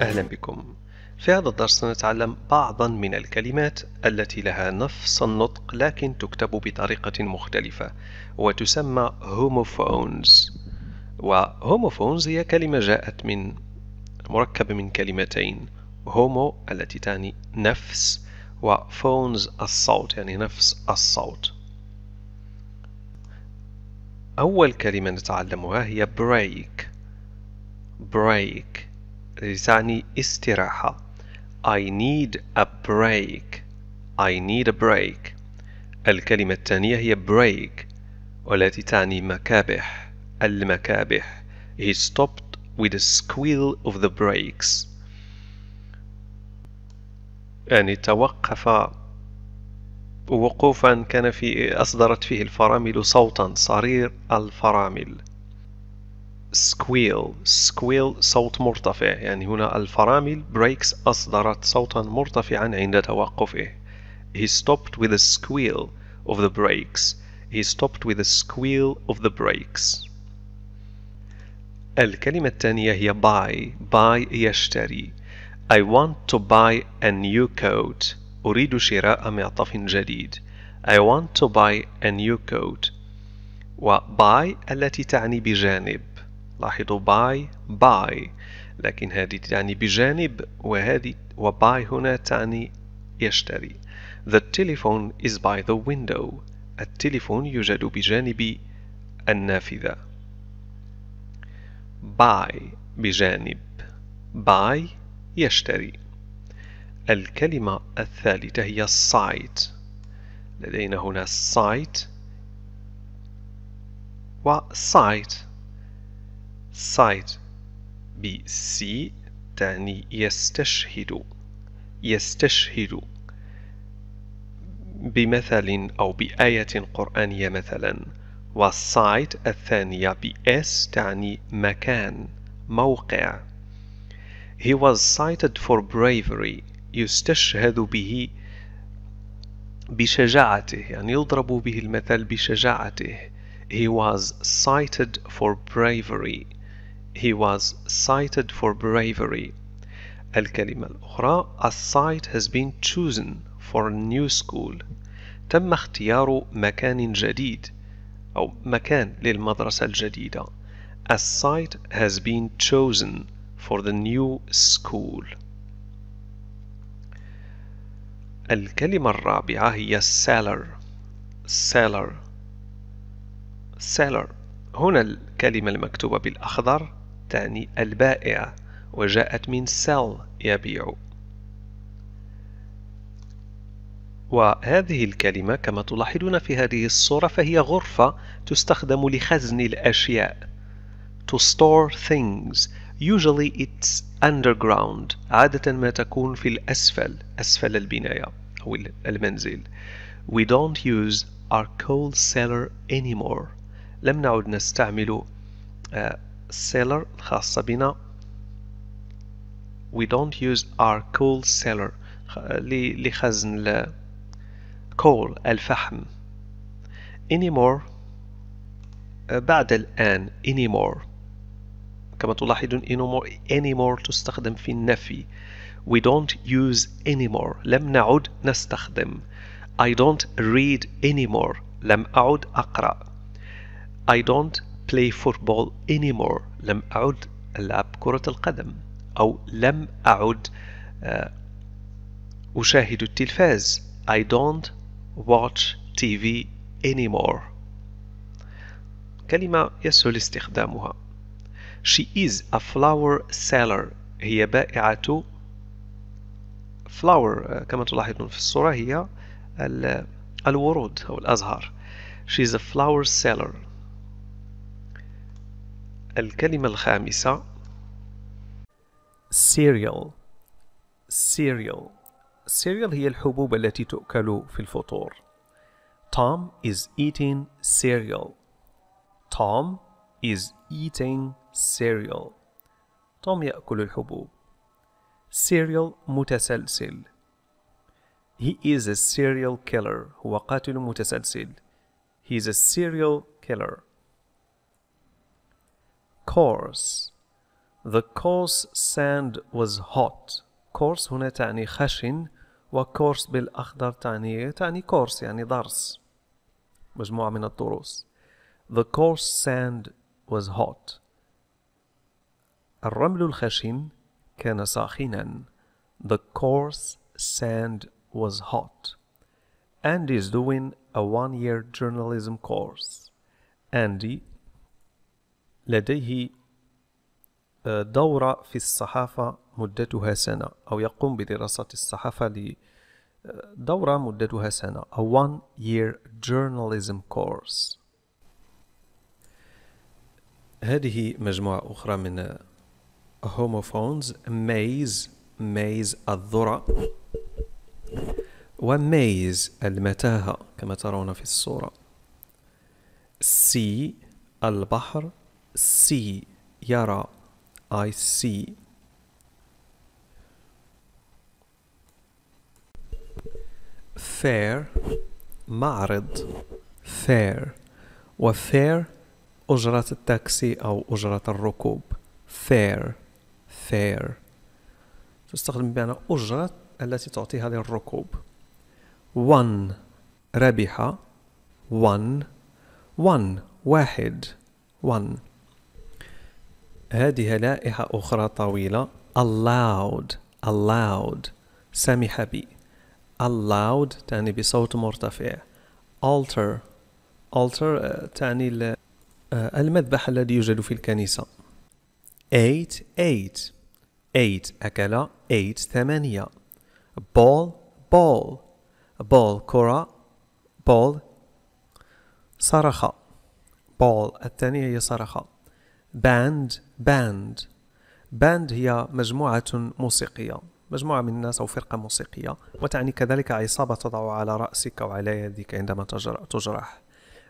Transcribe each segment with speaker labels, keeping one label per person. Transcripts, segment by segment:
Speaker 1: أهلا بكم في هذا الدرس سنتعلم بعضا من الكلمات التي لها نفس النطق لكن تكتب بطريقة مختلفة وتسمى هوموفونز وهوموفونز هي كلمة جاءت من مركبة من كلمتين هومو التي تعني نفس وفونز الصوت يعني نفس الصوت أول كلمة نتعلمها هي break break تعني استراحة I need a break I need a break الكلمة الثانية هي break والتي تعني مكابح المكابح He stopped with a squeal of the brakes يعني توقف وقوفا كان في أصدرت فيه الفرامل صوتا صرير الفرامل squeal squeal صوت مرتفع يعني هنا الفرامل brakes أصدرت صوتا مرتفعا عند توقفه he stopped with a squeal of the brakes he stopped with a squeal of the brakes الكلمة الثانية هي buy buy يشتري I want to buy a new coat أريد شراء معطف جديد I want to buy a new coat و buy التي تعني بجانب لاحظوا by by لكن هذه تعني بجانب وهذه وباي هنا تعني يشتري The telephone is by the window التليفون يوجد بجانب النافذة by بجانب باي يشتري الكلمة الثالثة هي سايت لدينا هنا سايت و سايد side سي تعني يستشهد يستشهد بمثل أو بآية قرآنية مثلا والسايد الثانية بS تعني مكان موقع He was cited for bravery يستشهد به بشجاعته يعني يضرب به المثل بشجاعته He was cited for bravery he was cited for bravery الكلمة الأخرى a site has been chosen for a new school تم اختيار مكان جديد أو مكان للمدرسة الجديدة a site has been chosen for the new school الكلمة الرابعة هي seller seller seller هنا الكلمة المكتوبة بالأخضر تعني البائع وجاءت من sell يبيع وهذه الكلمة كما تلاحظون في هذه الصورة فهي غرفة تستخدم لخزن الأشياء to store things usually it's underground عادة ما تكون في الأسفل أسفل البناية أو المنزل we don't use our coal cellar anymore لم نعد نستعمل آه، seller الخاصة بنا we don't use our coal cellar لخزن coal الفحم anymore بعد الآن anymore كما تلاحظون anymore anymore تستخدم في النفي we don't use anymore لم نعد نستخدم I don't read anymore لم أعد أقرأ I don't play football anymore لم أعد ألعب كرة القدم أو لم أعد آه، أشاهد التلفاز I don't watch TV anymore كلمة يسهل استخدامها She is a flower seller هي بائعة flower آه، كما تلاحظون في الصورة هي الورود أو الأزهار She is a flower seller الكلمة الخامسة cereal cereal سيريال هي الحبوب التي تؤكل في الفطور Tom is eating cereal Tom is eating cereal توم يأكل الحبوب سيريال متسلسل He is a serial killer هو قاتل متسلسل He is a serial killer coarse The coarse sand was hot coarse هنا تعني خشن coarse بالأخضر تعني تعني كورس يعني ضرس مجموعة من الضروس The coarse sand was hot الرمل الخشن كان ساخنا The coarse sand was hot Andy is doing a one-year journalism course Andy لديه آه، دورة في الصحافة مدتها سنة أو يقوم بدراسة الصحافة لدورة آه، مدتها سنة A one year journalism course هذه مجموعة أخرى من هوموفونز ميز ميز الذرة وميز المتاهة كما ترون في الصورة سي البحر سي يرى I see fair معرض fair وفير أجرة التاكسي أو أجرة الركوب fair fair تستخدم بمعنى أجرة التي تعطيها للركوب one ربح one one واحد one هذه لائحة أخرى طويلة allowed allowed سمح بي allowed تعني بصوت مرتفع alter alter آه، تعني آه، المذبح الذي يوجد في الكنيسة eight eight eight أكل eight ثمانية ball ball ball كرة ball صرخة ball الثانية هي صرخة باند باند باند هي مجموعة موسيقية مجموعة من الناس أو فرقة موسيقية وتعني كذلك عصابة تضع على رأسك أو على يدك عندما تجرح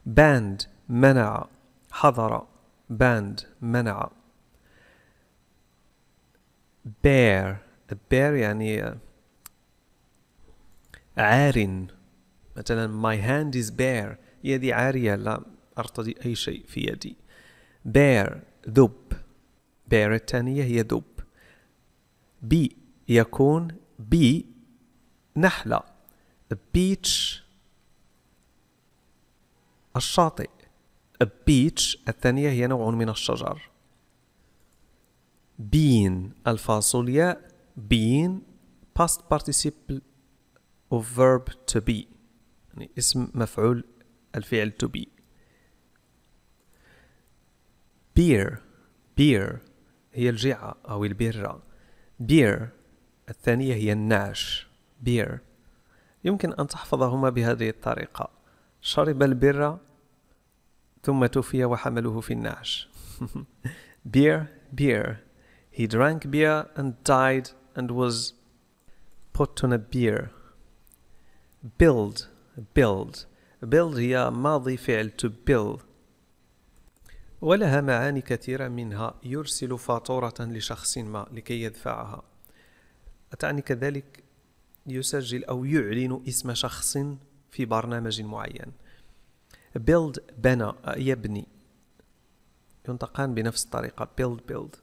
Speaker 1: باند منع حضر باند منع بير بير يعني عار مثلا my hand is bare يدي عارية لا أرتدي أي شيء في يدي bear ذب bear الثانية هي ذب بي يكون بي نحلة beach الشاطئ beach الثانية هي نوع من الشجر بين الفاصوليا بين past participle of verb to be يعني اسم مفعول الفعل to be بير بير هي الجعة أو البرة بير الثانية هي النعش بير يمكن أن تحفظهما بهذه الطريقة شرب البر ثم توفي وحمله في النعش بير بير he drank beer and died and was put on a beer build build build هي ماضي فعل to build ولها معاني كثيرة منها يرسل فاتورة لشخص ما لكي يدفعها أتعني كذلك يسجل أو يعلن اسم شخص في برنامج معين build بنى يبني ينطقان بنفس الطريقة build build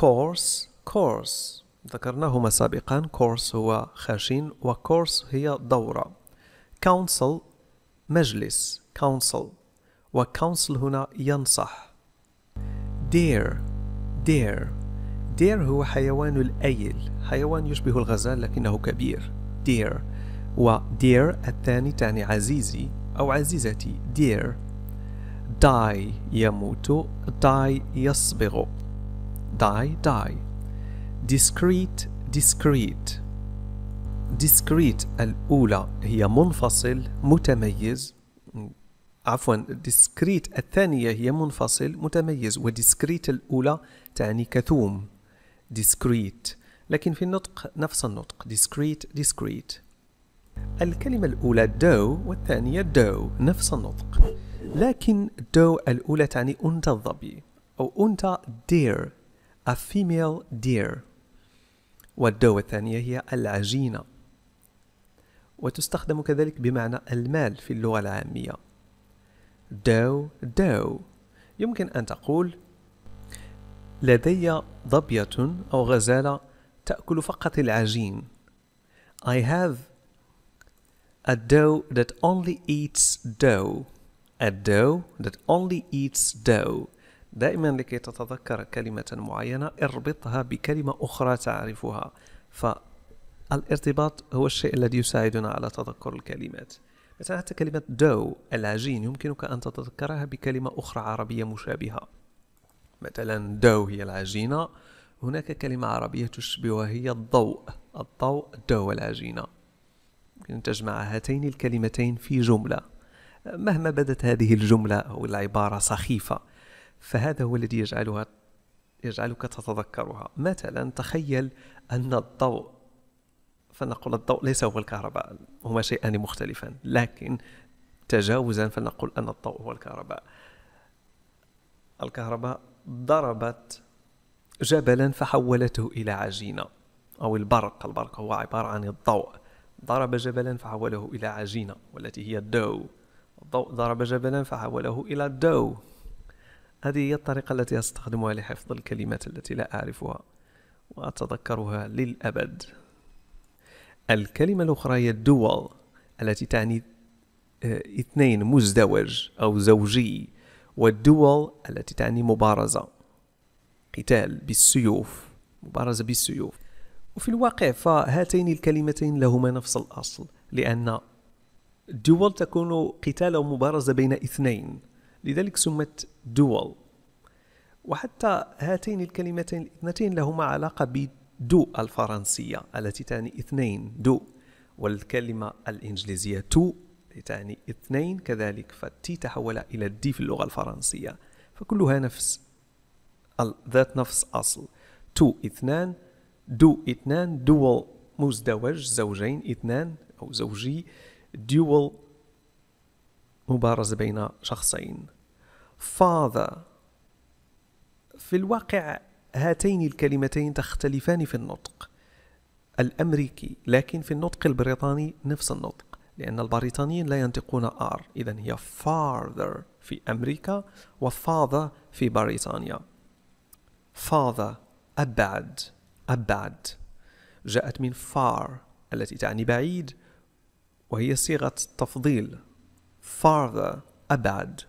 Speaker 1: course course ذكرناهما سابقا course هو خشن و course هي دورة council مجلس council وكونسل هنا ينصح دير دير دير هو حيوان الأيل حيوان يشبه الغزال لكنه كبير دير ودير الثاني تعني عزيزي أو عزيزتي دير داي يموت داي يصبغ داي داي discreet discreet discreet الأولى هي منفصل متميز عفوا ديسكريت الثانية هي منفصل متميز وديسكريت الأولى تعني كثوم ديسكريت لكن في النطق نفس النطق ديسكريت ديسكريت الكلمة الأولى دو والثانية دو نفس النطق لكن دو الأولى تعني أنت الظبي أو أنت دير a female deer والدو الثانية هي العجينة وتستخدم كذلك بمعنى المال في اللغة العامية دو دو يمكن أن تقول لدي ظبية أو غزالة تأكل فقط العجين I have a doe that only eats dough a doe that only eats dough دائما لكي تتذكر كلمة معينة اربطها بكلمة أخرى تعرفها فالارتباط هو الشيء الذي يساعدنا على تذكر الكلمات مثلا حتى كلمة دو العجين يمكنك أن تتذكرها بكلمة أخرى عربية مشابهة مثلا دو هي العجينة هناك كلمة عربية تشبهها هي الضوء الضوء دو العجينة يمكن أن تجمع هاتين الكلمتين في جملة مهما بدت هذه الجملة أو العبارة سخيفة فهذا هو الذي يجعلها يجعلك تتذكرها مثلا تخيل أن الضوء فنقول الضوء ليس هو الكهرباء هما شيئان مختلفان لكن تجاوزا فنقول أن الضوء هو الكهرباء الكهرباء ضربت جبلا فحولته إلى عجينة أو البرق البرق هو عبارة عن الضوء ضرب جبلا فحوله إلى عجينة والتي هي الدو الضوء ضرب جبلا فحوله إلى الدو هذه هي الطريقة التي أستخدمها لحفظ الكلمات التي لا أعرفها وأتذكرها للأبد الكلمة الأخرى هي الدول التي تعني آه، اثنين مزدوج أو زوجي والدول التي تعني مبارزة قتال بالسيوف مبارزة بالسيوف وفي الواقع فهاتين الكلمتين لهما نفس الأصل لأن الدول تكون قتال أو مبارزة بين اثنين لذلك سمت دول وحتى هاتين الكلمتين الاثنتين لهما علاقة دو الفرنسية التي تعني اثنين دو والكلمة الإنجليزية تو تعني اثنين كذلك فالتي تحول إلى الدي في اللغة الفرنسية فكلها نفس ذات نفس أصل تو اثنان دو اثنان دول مزدوج زوجين اثنان أو زوجي دول مبارزة بين شخصين father في الواقع هاتين الكلمتين تختلفان في النطق الأمريكي لكن في النطق البريطاني نفس النطق لأن البريطانيين لا ينطقون R إذا هي فارذر في أمريكا وfather في بريطانيا father أبعد أبعد جاءت من far التي تعني بعيد وهي صيغة تفضيل farther أبعد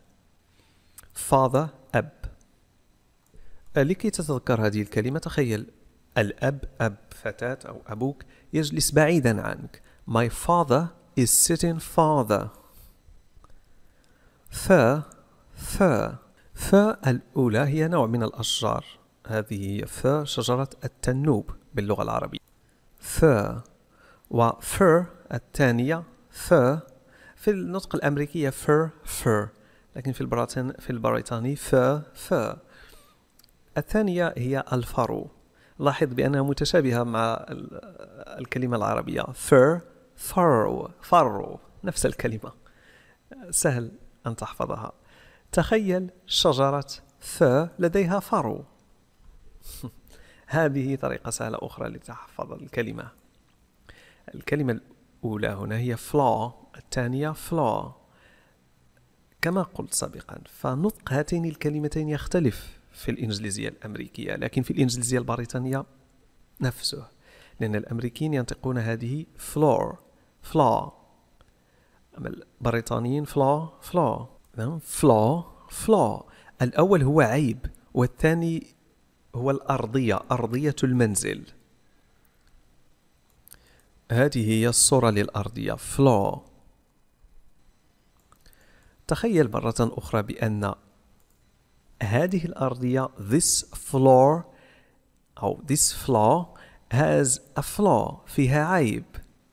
Speaker 1: father لكي تتذكر هذه الكلمة تخيل الأب أب فتاة أو أبوك يجلس بعيدا عنك My father is sitting farther ف ف ف الأولى هي نوع من الأشجار هذه هي ف شجرة التنوب باللغة العربية ف فر الثانية ف في النطق الأمريكية فر فر لكن في البريطاني في البريطاني ف ف الثانية هي الفرو لاحظ بأنها متشابهة مع الكلمة العربية فر فرو فرو نفس الكلمة سهل أن تحفظها تخيل شجرة ف لديها فرو هذه طريقة سهلة أخرى لتحفظ الكلمة الكلمة الأولى هنا هي فلا الثانية فلا كما قلت سابقا فنطق هاتين الكلمتين يختلف في الإنجليزية الأمريكية لكن في الإنجليزية البريطانية نفسه لأن الأمريكيين ينطقون هذه فلور فلا أما البريطانيين فلا فلا فلا فلا الأول هو عيب والثاني هو الأرضية أرضية المنزل هذه هي الصورة للأرضية فلو تخيل مرة أخرى بأن هذه الأرضية this floor أو this floor has a flaw فيها عيب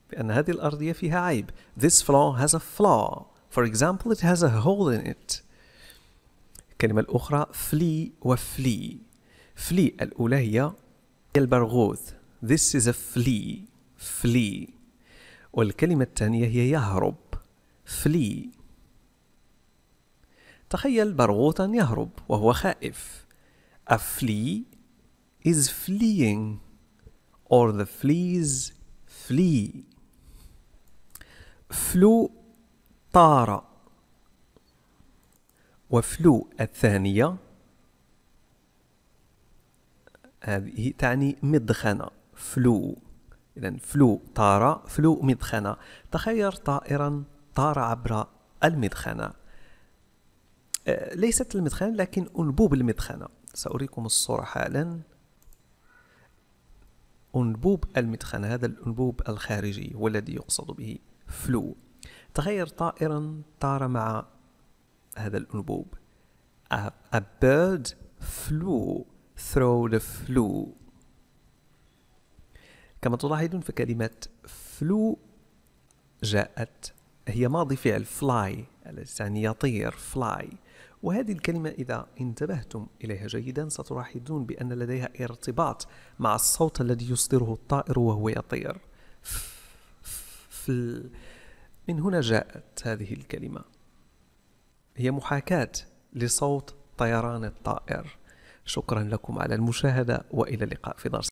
Speaker 1: بأن هذه الأرضية فيها عيب this floor has a flaw for example it has a hole in it الكلمة الأخرى flee وفلي flee الأولى هي البرغوث this is a flea flee والكلمة الثانية هي يهرب flee تخيل برغوثا يهرب وهو خائف A flea is fleeing or the fleas flee فلو طار وفلو الثانية هذه تعني مدخنة فلو إذا فلو طار فلو مدخنة تخير طائرا طار عبر المدخنة آه، ليست المدخنة لكن أنبوب المدخنة سأريكم الصورة حالا أنبوب المدخنة هذا الأنبوب الخارجي والذي يقصد به فلو تخيل طائرا طار مع هذا الأنبوب A bird flew through the flu كما تلاحظون فكلمة فلو جاءت هي ماضي فعل fly التي تعني يطير fly وهذه الكلمة إذا انتبهتم إليها جيدا ستلاحظون بأن لديها ارتباط مع الصوت الذي يصدره الطائر وهو يطير من هنا جاءت هذه الكلمة هي محاكاة لصوت طيران الطائر شكرا لكم على المشاهدة وإلى اللقاء في درس